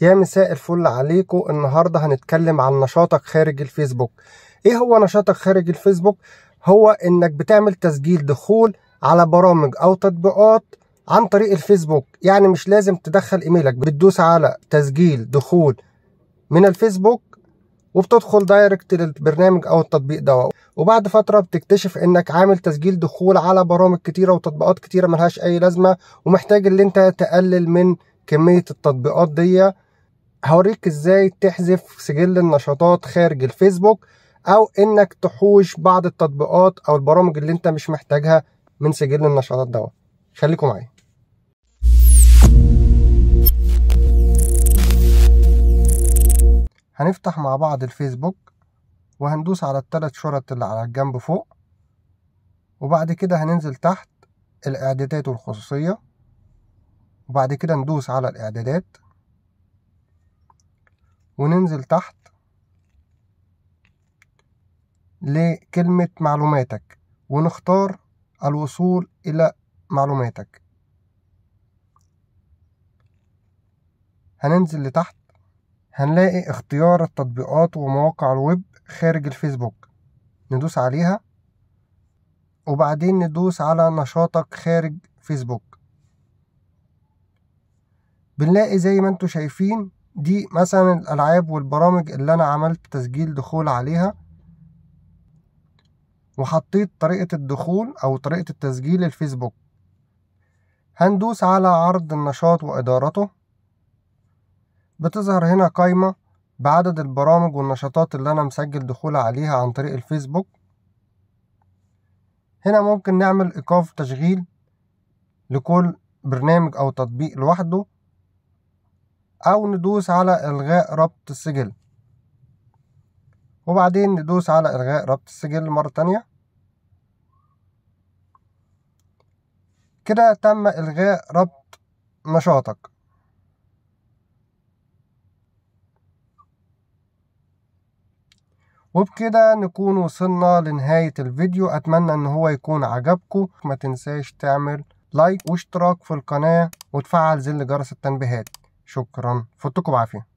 يا مساء الفل عليكم النهارده هنتكلم عن نشاطك خارج الفيسبوك ايه هو نشاطك خارج الفيسبوك هو انك بتعمل تسجيل دخول على برامج او تطبيقات عن طريق الفيسبوك يعني مش لازم تدخل ايميلك بتدوس على تسجيل دخول من الفيسبوك وبتدخل دايركت للبرنامج او التطبيق ده وبعد فتره بتكتشف انك عامل تسجيل دخول على برامج كتيره وتطبيقات كتيره ملهاش اي لازمه ومحتاج ان انت تقلل من كميه التطبيقات دي هوريك ازاي تحذف سجل النشاطات خارج الفيسبوك او انك تحوش بعض التطبيقات او البرامج اللي انت مش محتاجها من سجل النشاطات دوت خليكم معايا هنفتح مع بعض الفيسبوك وهندوس على الثلاث شرط اللي على الجنب فوق وبعد كده هننزل تحت الاعدادات والخصوصيه وبعد كده ندوس على الاعدادات وننزل تحت لكلمة معلوماتك ونختار الوصول إلى معلوماتك هننزل لتحت هنلاقي اختيار التطبيقات ومواقع الويب خارج الفيسبوك ندوس عليها وبعدين ندوس على نشاطك خارج فيسبوك بنلاقي زي ما انتوا شايفين دي مثلا الألعاب والبرامج اللي أنا عملت تسجيل دخول عليها وحطيت طريقة الدخول أو طريقة التسجيل الفيسبوك هندوس على عرض النشاط وإدارته بتظهر هنا قائمة بعدد البرامج والنشاطات اللي أنا مسجل دخول عليها عن طريق الفيسبوك هنا ممكن نعمل إيقاف تشغيل لكل برنامج أو تطبيق لوحده او ندوس على الغاء ربط السجل وبعدين ندوس على الغاء ربط السجل مرة تانية كده تم الغاء ربط نشاطك وبكده نكون وصلنا لنهاية الفيديو أتمنى أن هو يكون عجبكم ما تنساش تعمل لايك واشتراك في القناة وتفعل زر جرس التنبيهات شكرا فوتكم بعافيه